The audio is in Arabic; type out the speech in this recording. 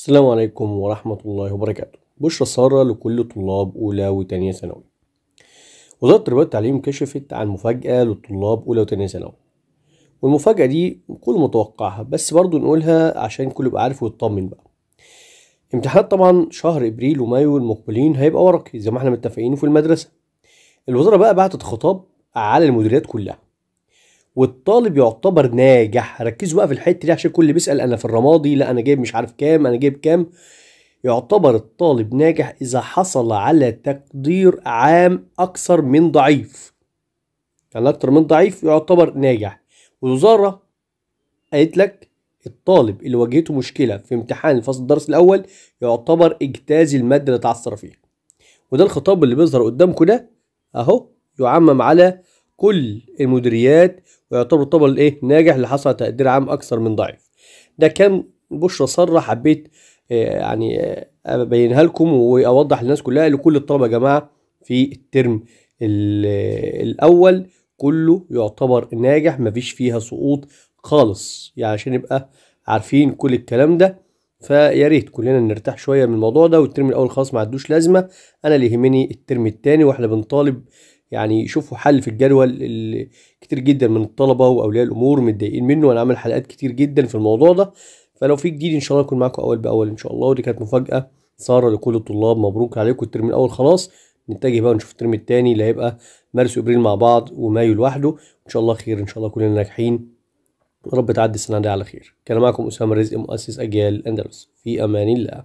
السلام عليكم ورحمة الله وبركاته بشرى سارة لكل طلاب أولى وتانية ثانوي وزارة التربية والتعليم كشفت عن مفاجأة للطلاب أولى وتانية ثانوي والمفاجأة دي كل متوقعها بس برضو نقولها عشان كله يبقى عارف ويطمن بقى امتحانات طبعا شهر ابريل ومايو المقبلين هيبقى ورقي زي ما احنا متفقين في المدرسة الوزارة بقى بعتت خطاب على المديريات كلها والطالب يعتبر ناجح ركزوا بقى في الحته دي عشان كل بيسال انا في الرمادي لا انا جايب مش عارف كام انا جايب كام يعتبر الطالب ناجح اذا حصل على تقدير عام اكثر من ضعيف يعني اكثر من ضعيف يعتبر ناجح والوزاره قالت لك الطالب اللي واجهته مشكله في امتحان الفصل الدرس الاول يعتبر اجتاز الماده اللي اتعثر فيها وده الخطاب اللي بيظهر قدامكم ده اهو يعمم على كل المديريات ويعتبر طبعا الايه ناجح اللي حصل تقدير عام اكثر من ضعيف ده كان بشرى صرح حبيت آه، يعني آه، ابينها لكم واوضح للناس كلها لكل الطلبه يا جماعه في الترم الاول كله يعتبر ناجح مفيش فيها سقوط خالص يعني عشان نبقى عارفين كل الكلام ده فيا ريت كلنا نرتاح شويه من الموضوع ده والترم الاول خلاص ما عدوش لازمه انا اللي يهمني الترم الثاني واحنا بنطالب يعني يشوفوا حل في الجدول اللي كتير جدا من الطلبه واولياء الامور متضايقين منه وانا عامل حلقات كتير جدا في الموضوع ده فلو في جديد ان شاء الله يكون معاكم اول باول ان شاء الله ودي كانت مفاجاه ساره لكل الطلاب مبروك عليكم الترم الاول خلاص نتجه بقى ونشوف الترم الثاني اللي هيبقى مارس وابريل مع بعض ومايو لوحده ان شاء الله خير ان شاء الله كلنا ناجحين رب تعدي السنه دي على خير كان معكم اسامه رزق مؤسس اجيال اندلس في امان الله